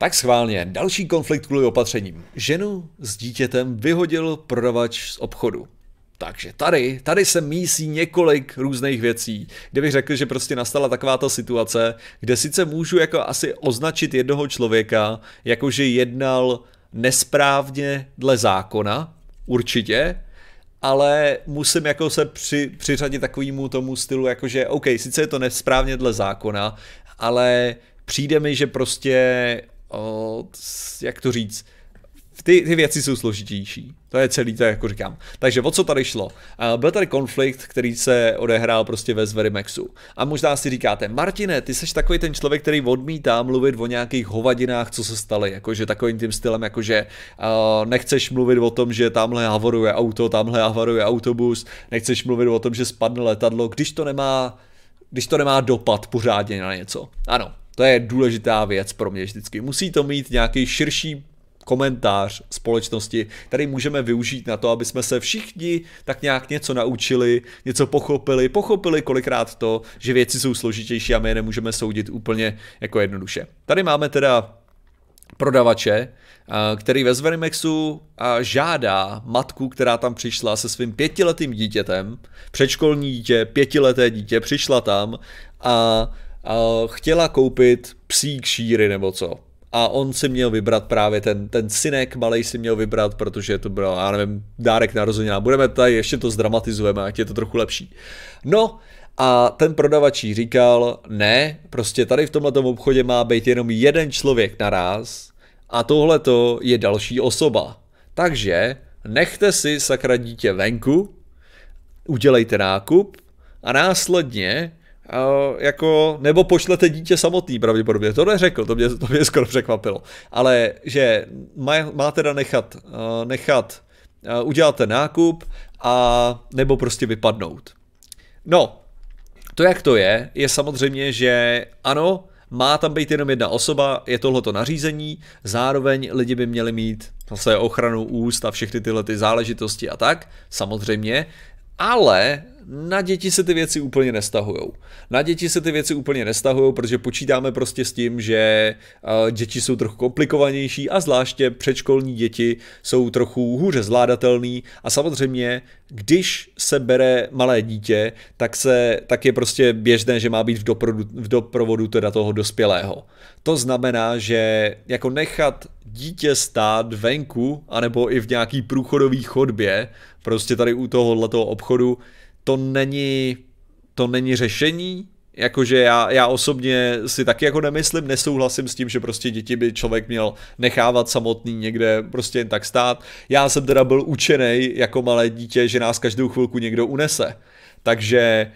Tak schválně, další konflikt kvůli opatřením. Ženu s dítětem vyhodil prodavač z obchodu. Takže tady, tady se mísí několik různých věcí, kde bych řekl, že prostě nastala taková ta situace, kde sice můžu jako asi označit jednoho člověka, jakože jednal nesprávně dle zákona, určitě, ale musím jako se při, přiřadit takovému tomu stylu, jakože OK, sice je to nesprávně dle zákona, ale přijde mi, že prostě o, jak to říct, ty, ty věci jsou složitější. To je celý, to je jako říkám. Takže o co tady šlo? Uh, byl tady konflikt, který se odehrál prostě ve Zverimexu. A možná si říkáte, Martine, ty seš takový ten člověk, který odmítá mluvit o nějakých hovadinách, co se staly. Jakože takovým tím stylem, jakože uh, nechceš mluvit o tom, že tamhle havaruje auto, tamhle havaruje autobus, nechceš mluvit o tom, že spadne letadlo, když to nemá když to nemá dopad pořádně na něco. Ano, to je důležitá věc pro mě vždycky. Musí to mít nějaký širší komentář společnosti, který můžeme využít na to, aby jsme se všichni tak nějak něco naučili, něco pochopili, pochopili kolikrát to, že věci jsou složitější a my je nemůžeme soudit úplně jako jednoduše. Tady máme teda prodavače, eh, který ve Zverimexu eh, žádá matku, která tam přišla se svým pětiletým dítětem, předškolní dítě, pětileté dítě, přišla tam a chtěla koupit psí kšíry nebo co. A on si měl vybrat právě ten, ten synek, malej si měl vybrat, protože to bylo, já nevím, dárek narozenina. Budeme tady, ještě to zdramatizujeme, ať je to trochu lepší. No, a ten prodavač jí říkal, ne, prostě tady v tomhle obchodě má být jenom jeden člověk naraz a tohle to je další osoba. Takže nechte si sakra dítě venku, udělejte nákup a následně jako, nebo pošlete dítě samotný pravděpodobně, to neřekl, to mě, to mě skoro překvapilo, ale že má, má teda nechat, nechat udělat ten nákup a nebo prostě vypadnout. No, to jak to je, je samozřejmě, že ano, má tam být jenom jedna osoba, je tohleto nařízení, zároveň lidi by měli mít zase ochranu úst a všechny tyhle ty záležitosti a tak, samozřejmě, ale na děti se ty věci úplně nestahujou. Na děti se ty věci úplně nestahujou, protože počítáme prostě s tím, že eh, děti jsou trochu komplikovanější a zvláště předškolní děti jsou trochu hůře zvládatelný a samozřejmě, když se bere malé dítě, tak, se, tak je prostě běžné, že má být v doprovodu, v doprovodu teda toho dospělého. To znamená, že jako nechat dítě stát venku, anebo i v nějaký průchodový chodbě, prostě tady u tohohle toho obchodu, to není, to není řešení, Jakože já, já osobně si taky jako nemyslím, nesouhlasím s tím, že prostě děti by člověk měl nechávat samotný někde prostě jen tak stát. Já jsem teda byl učený jako malé dítě, že nás každou chvilku někdo unese. Takže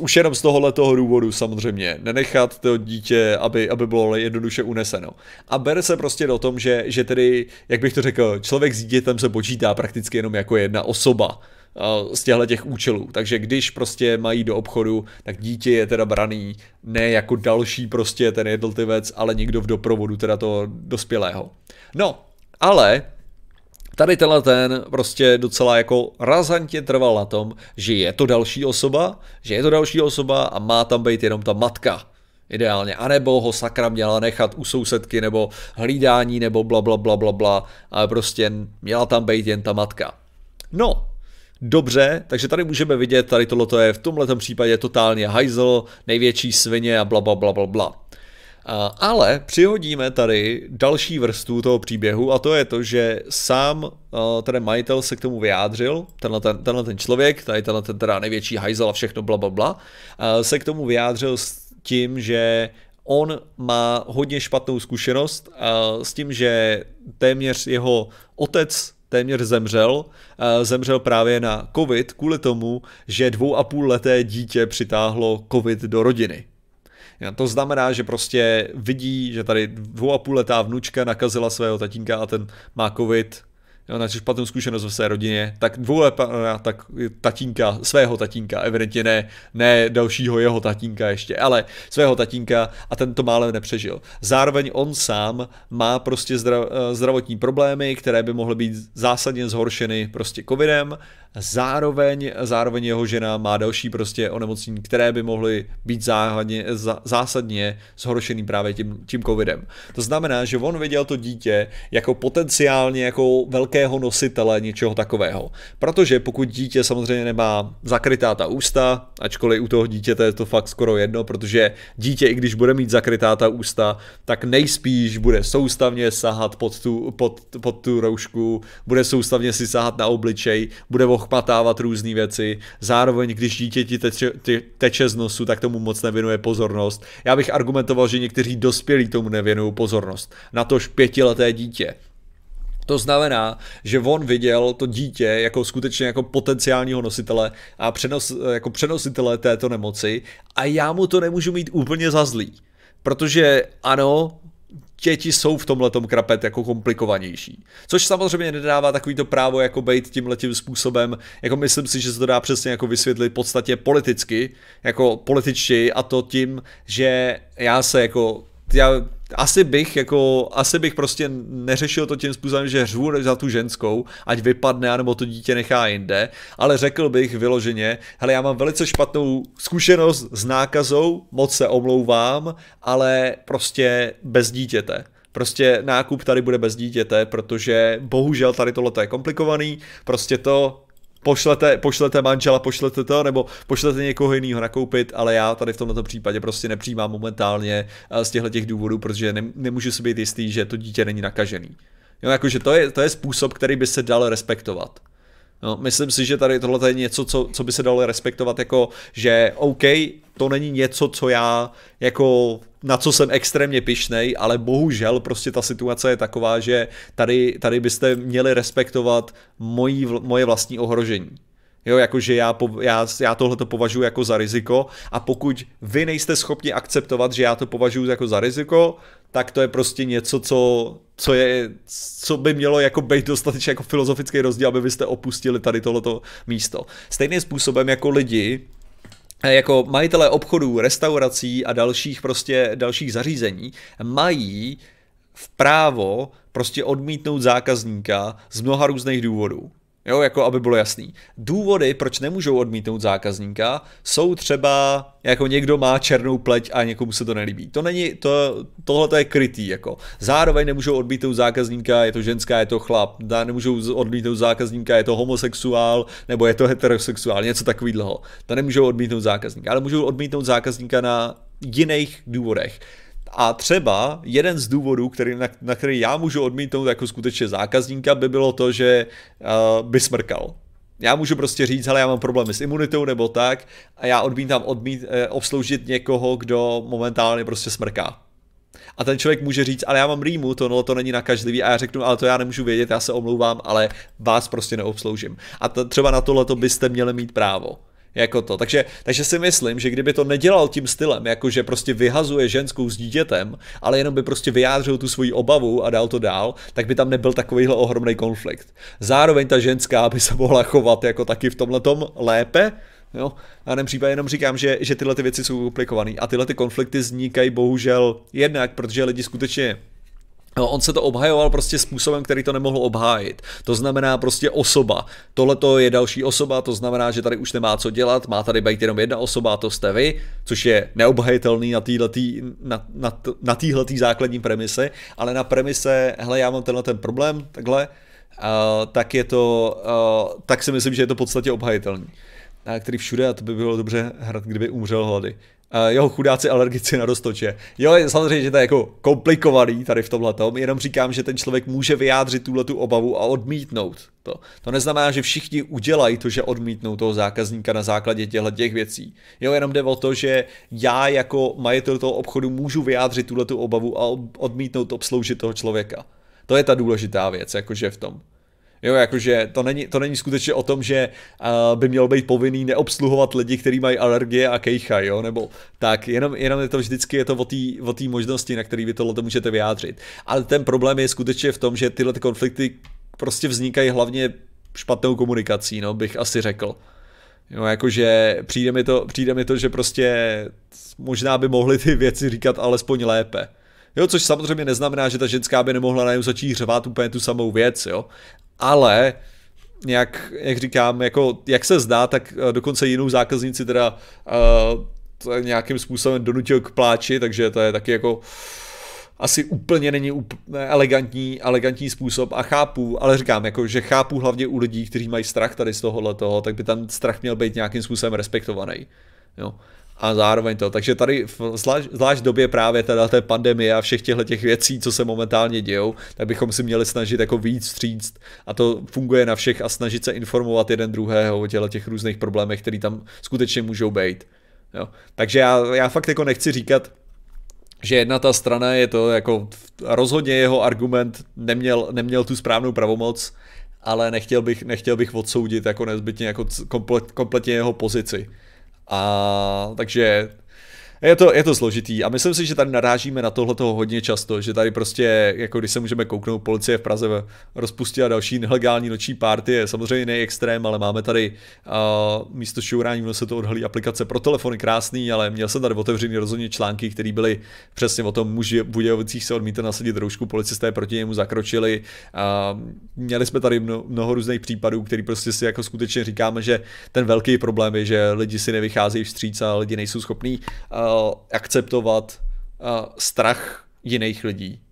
už jenom z tohohle toho důvodu samozřejmě, nenechat to dítě, aby, aby bylo jednoduše uneseno. A bere se prostě do tom, že, že tedy, jak bych to řekl, člověk s dítětem se počítá prakticky jenom jako jedna osoba. Eh, z těchto těch účelů. Takže když prostě mají do obchodu, tak dítě je teda braný ne jako další prostě ten jednotlivec, ale někdo v doprovodu teda toho dospělého. No, ale Tady tenhle ten prostě docela jako razantně trval na tom, že je to další osoba, že je to další osoba a má tam být jenom ta matka. Ideálně. anebo ho sakra měla nechat u sousedky, nebo hlídání, nebo bla bla bla bla bla, ale prostě měla tam být jen ta matka. No, Dobře, takže tady můžeme vidět, tady tohleto je v tomhle případě totálně hajzl, největší svině a bla bla bla bla bla. ale přihodíme tady další vrstvu toho příběhu a to je to, že sám ten majitel se k tomu vyjádřil, tenhle ten, tenhle ten člověk, tady tenhle ten teda největší hajzel a všechno bla bla bla, se k tomu vyjádřil s tím, že on má hodně špatnou zkušenost s tím, že téměř jeho otec téměř zemřel. Zemřel právě na covid kvůli tomu, že dvou a půl leté dítě přitáhlo covid do rodiny. To znamená, že prostě vidí, že tady dvou a půl letá vnučka nakazila svého tatínka a ten má covid, na špatnou zkušenost ve své rodině, tak dvouletá eh, tak tatínka, svého tatínka, evidentně ne, ne dalšího jeho tatínka ještě, ale svého tatínka a ten to málem nepřežil. Zároveň on sám má prostě zdrav, eh, zdravotní problémy, které by mohly být zásadně zhoršeny prostě covidem, zároveň, zároveň jeho žena má další prostě onemocnění, které by mohly být záhadně, zásadně zhoršený právě tím, tím covidem. To znamená, že on viděl to dítě jako potenciálně jako velký velkého nositele něčeho takového. Protože pokud dítě samozřejmě nemá zakrytá ta ústa, ačkoliv u toho dítěte je to fakt skoro jedno, protože dítě, i když bude mít zakrytá ta ústa, tak nejspíš bude soustavně sahat pod tu, pod, pod tu roušku, bude soustavně si sahat na obličej, bude ochmatávat různé věci. Zároveň, když dítě ti teče, teče z nosu, tak tomu moc nevěnuje pozornost. Já bych argumentoval, že někteří dospělí tomu nevěnují pozornost. Na tož pětileté dítě. To znamená, že on viděl to dítě jako skutečně jako potenciálního nositele a přenos, jako přenositele této nemoci a já mu to nemůžu mít úplně za zlý. Protože ano, děti jsou v tomhle krapet jako komplikovanější. Což samozřejmě nedává takovýto právo jako být tímhletím způsobem, jako myslím si, že se to dá přesně jako vysvětlit podstatě politicky, jako političtěji a to tím, že já se jako já asi bych jako, asi bych prostě neřešil to tím způsobem, že řvu za tu ženskou, ať vypadne, anebo to dítě nechá jinde, ale řekl bych vyloženě, hele, já mám velice špatnou zkušenost s nákazou, moc se omlouvám, ale prostě bez dítěte. Prostě nákup tady bude bez dítěte, protože bohužel tady tohle je komplikovaný, prostě to pošlete, pošlete manžela, pošlete to, nebo pošlete někoho jiného nakoupit, ale já tady v tomto případě prostě nepřijímám momentálně eh, z těchto těch důvodů, protože ne, nemůžu si být jistý, že to dítě není nakažený. Jo, jakože to je, to je způsob, který by se dal respektovat. No, myslím si, že tady tohle je něco, co, co by se dalo respektovat jako, že OK, to není něco, co já jako na co jsem extrémně pišnej, ale bohužel prostě ta situace je taková, že tady, tady byste měli respektovat mojí, moje vlastní ohrožení. Jo, jakože já, já, já tohle to považuji jako za riziko a pokud vy nejste schopni akceptovat, že já to považuji jako za riziko, tak to je prostě něco, co, co, je, co by mělo jako být dostatečně jako filozofický rozdíl, aby vy jste opustili tady tohleto místo. Stejným způsobem jako lidi, Eh, jako majitelé obchodů, restaurací a dalších prostě dalších zařízení mají v právo prostě odmítnout zákazníka z mnoha různých důvodů. Jo, jako aby bylo jasný. Důvody, proč nemůžou odmítnout zákazníka, jsou třeba, jako někdo má černou pleť a někomu se to nelíbí. To není, to, tohle je krytý, jako. Zároveň nemůžou odmítnout zákazníka, je to ženská, je to chlap. nemůžou odmítnout zákazníka, je to homosexuál, nebo je to heterosexuál, něco takového. To nemůžou odmítnout zákazníka, ale můžou odmítnout zákazníka na jiných důvodech. A třeba jeden z důvodů, který, na, na který já můžu odmítnout jako skutečně zákazníka, by bylo to, že uh, by smrkal. Já můžu prostě říct, ale já mám problémy s imunitou nebo tak a já odmítám odmít, uh, obsloužit někoho, kdo momentálně prostě smrká. A ten člověk může říct, ale já mám rýmu, to, no, to není nakažlivý a já řeknu, ale to já nemůžu vědět, já se omlouvám, ale vás prostě neobsloužím. A t- třeba na tohle byste měli mít právo jako to. Takže, takže si myslím, že kdyby to nedělal tím stylem, jako že prostě vyhazuje ženskou s dítětem, ale jenom by prostě vyjádřil tu svoji obavu a dal to dál, tak by tam nebyl takovýhle ohromný konflikt. Zároveň ta ženská by se mohla chovat jako taky v tomhle lépe, Jo? A v případě jenom říkám, že, že tyhle ty věci jsou komplikované a tyhle ty konflikty vznikají bohužel jednak, protože lidi skutečně No, on se to obhajoval prostě způsobem, který to nemohl obhájit. To znamená prostě osoba. Tohle to je další osoba, to znamená, že tady už nemá co dělat, má tady být jenom jedna osoba a to jste vy, což je neobhajitelný na týhletý, na, na, na týhletý základní premise, ale na premise, hele, já mám tenhle ten problém, takhle, uh, tak je to, uh, tak si myslím, že je to v podstatě obhajitelný. A který všude, a to by bylo dobře hrát, kdyby umřel hlady. Eh, jeho chudáci alergici na roztoče. Jo, samozřejmě, že to je jako komplikovaný tady v tomhle tom, jenom říkám, že ten člověk může vyjádřit tuhle tu obavu a odmítnout to. To neznamená, že všichni udělají to, že odmítnou toho zákazníka na základě těchto těch věcí. Jo, jenom jde o to, že já jako majitel toho obchodu můžu vyjádřit tuhle tu obavu a odmítnout obsloužit toho člověka. To je ta důležitá věc, jakože v tom. Jo, jakože to není, to není skutečně o tom, že uh, by měl být povinný neobsluhovat lidi, kteří mají alergie a kejcha, jo, nebo tak, jenom, jenom je to vždycky je to o té možnosti, na který vy tohle můžete vyjádřit. Ale ten problém je skutečně v tom, že tyhle konflikty prostě vznikají hlavně špatnou komunikací, no, bych asi řekl. No, jakože přijde mi, to, přijde mi to, že prostě možná by mohli ty věci říkat alespoň lépe. Jo, což samozřejmě neznamená, že ta ženská by nemohla něm začít řvát úplně tu samou věc, jo. Ale jak, jak říkám, jako, jak se zdá, tak eh, dokonce jinou zákaznici teda uh, nějakým způsobem donutil k pláči, takže to je taky jako asi úplně není úplně elegantní, elegantní způsob a chápu, ale říkám, jako, že chápu hlavně u lidí, kteří mají strach tady z tohohle toho, tak by ten strach měl být nějakým způsobem respektovaný. Jo a zároveň to. Takže tady v zvlášť, zvlášť době právě teda té pandemie a všech těchto těch věcí, co se momentálně dějou, tak bychom si měli snažit jako víc vstříct a to funguje na všech a snažit se informovat jeden druhého o těle těch různých problémech, které tam skutečně můžou být. Jo. Takže já, já fakt jako nechci říkat, že jedna ta strana je to jako rozhodně jeho argument neměl, neměl tu správnou pravomoc, ale nechtěl bych, nechtěl bych odsoudit jako nezbytně jako komplet, kompletně jeho pozici. A takže je to, je to složitý a myslím si, že tady narážíme na tohle toho hodně často, že tady prostě, jako když se můžeme kouknout, policie v Praze rozpustila další nelegální noční party, samozřejmě extrém, ale máme tady uh, místo šourání, se to odhalí aplikace pro telefony, krásný, ale měl jsem tady otevřený rozhodně články, které byly přesně o tom, muži v Budějovicích se odmítá nasadit roušku, policisté proti němu zakročili. Uh, měli jsme tady mno, mnoho různých případů, který prostě si jako skutečně říkáme, že ten velký problém je, že lidi si nevycházejí vstříc a lidi nejsou schopní uh, akceptovat eh, strach jiných lidí.